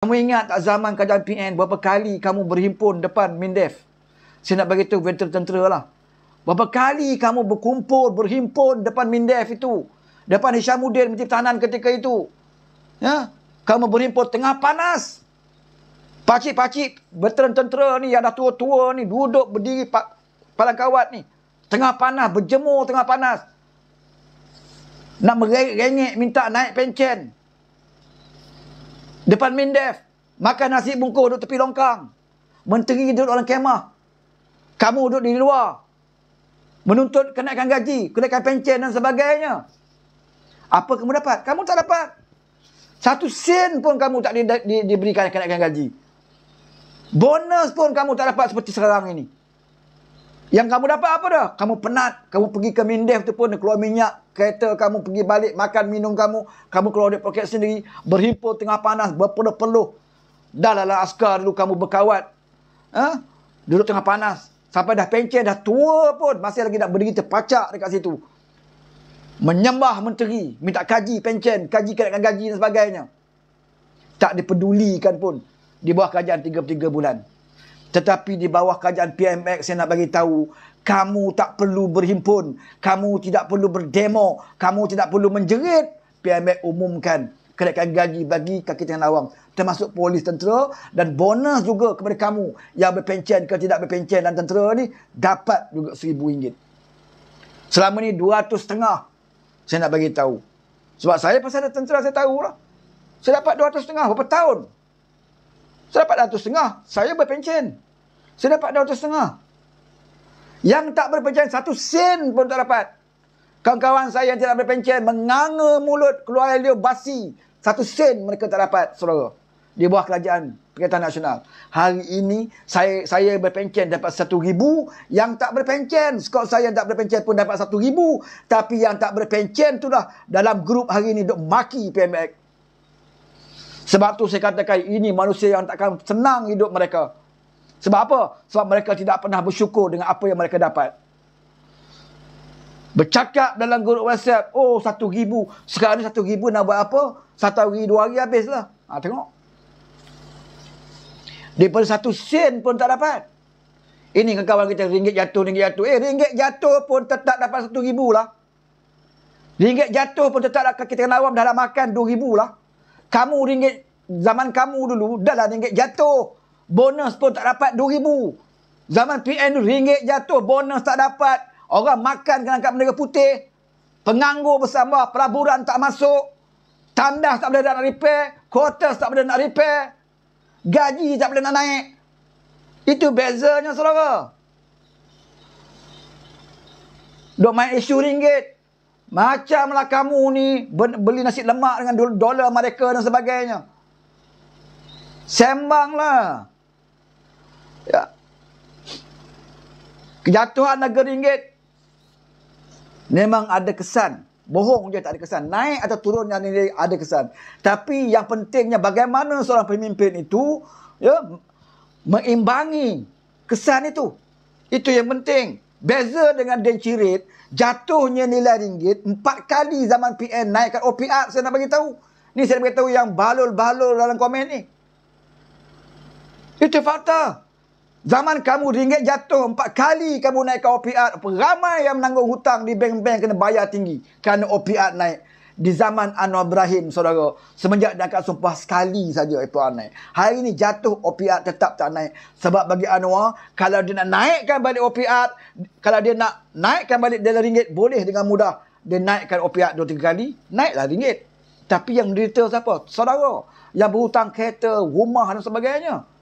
Kamu ingat tak zaman keadaan PN berapa kali kamu berhimpun depan MINDEF? Saya nak bagi tu veter tentera lah. Berapa kali kamu berkumpul, berhimpun depan MINDEF itu? Depan Hishamuddin Menteri Pertahanan ketika itu. Ya? Kamu berhimpun tengah panas. Pakcik-pakcik veteran tentera ni yang dah tua-tua ni duduk berdiri pak, palang kawat ni. Tengah panas, berjemur tengah panas. Nak merengek minta naik pencen depan Mindef, makan nasi bungkus duduk tepi longkang. Menteri duduk dalam kemah. Kamu duduk di luar. Menuntut kenaikan gaji, kenaikan pencen dan sebagainya. Apa kamu dapat? Kamu tak dapat. Satu sen pun kamu tak di, di, diberikan kenaikan gaji. Bonus pun kamu tak dapat seperti sekarang ini. Yang kamu dapat apa dah? Kamu penat, kamu pergi ke Mindef tu pun, keluar minyak, kereta kamu pergi balik, makan, minum kamu, kamu keluar dari poket sendiri, berhimpun tengah panas, berpeluh-peluh. Dah lah, lah askar dulu kamu berkawat. Ha? Duduk tengah panas. Sampai dah pencet, dah tua pun, masih lagi nak berdiri terpacak dekat situ. Menyembah menteri, minta kaji pencen, kaji kenaikan gaji dan sebagainya. Tak dipedulikan pun di bawah kerajaan 3-3 bulan. Tetapi di bawah kerajaan PMX saya nak bagi tahu kamu tak perlu berhimpun, kamu tidak perlu berdemo, kamu tidak perlu menjerit. PMX umumkan kenaikan gaji bagi kaki tangan awam termasuk polis tentera dan bonus juga kepada kamu yang berpencen ke tidak berpencen dan tentera ni dapat juga RM1,000. Selama ni 200 setengah saya nak bagi tahu. Sebab saya pasal ada tentera saya tahu lah. Saya dapat 200 setengah berapa tahun? Saya dapat rm setengah, Saya berpencen. Saya dapat rm setengah. Yang tak berpencen, satu sen pun tak dapat. Kawan-kawan saya yang tidak berpencen, menganga mulut, keluar dia basi. Satu sen mereka tak dapat, saudara. Di bawah kerajaan Perkataan Nasional. Hari ini, saya saya berpencen dapat satu ribu. Yang tak berpencen, skor saya yang tak berpencen pun dapat satu ribu. Tapi yang tak berpencen itulah dalam grup hari ini duk maki PMX. Sebab tu saya katakan ini manusia yang takkan senang hidup mereka. Sebab apa? Sebab mereka tidak pernah bersyukur dengan apa yang mereka dapat. Bercakap dalam grup WhatsApp, oh satu ribu. Sekarang ni satu ribu nak buat apa? Satu hari, dua hari habislah. Ha, tengok. Daripada satu sen pun tak dapat. Ini kan kawan kita, ringgit jatuh, ringgit jatuh. Eh, ringgit jatuh pun tetap dapat satu ribu lah. Ringgit jatuh pun tetap kita kena awam dah nak makan dua ribu lah kamu ringgit zaman kamu dulu dah lah ringgit jatuh bonus pun tak dapat 2000 zaman PN dulu ringgit jatuh bonus tak dapat orang makan kena angkat bendera putih penganggur bersama, pelaburan tak masuk tandas tak boleh nak repair quarters tak boleh nak repair gaji tak boleh nak naik itu bezanya saudara Dok main isu ringgit. Macamlah kamu ni beli nasi lemak dengan dolar mereka dan sebagainya. Sembanglah. Ya. Kejatuhan negeri ringgit memang ada kesan. Bohong je tak ada kesan. Naik atau turun yang ini ada kesan. Tapi yang pentingnya bagaimana seorang pemimpin itu ya, mengimbangi kesan itu. Itu yang penting. Beza dengan denci rate, jatuhnya nilai ringgit, empat kali zaman PN naikkan OPR, oh, saya nak beritahu. Ni saya nak beritahu yang balul-balul dalam komen ni. Itu fakta. Zaman kamu ringgit jatuh, empat kali kamu naikkan OPR, ramai yang menanggung hutang di bank-bank kena bayar tinggi kerana OPR naik di zaman Anwar Ibrahim saudara semenjak dah akan sumpah sekali saja itu naik hari ini jatuh opiat tetap tak naik sebab bagi Anwar kalau dia nak naikkan balik opiat kalau dia nak naikkan balik dalam ringgit boleh dengan mudah dia naikkan opiat dua tiga kali naiklah ringgit tapi yang menderita siapa saudara yang berhutang kereta rumah dan sebagainya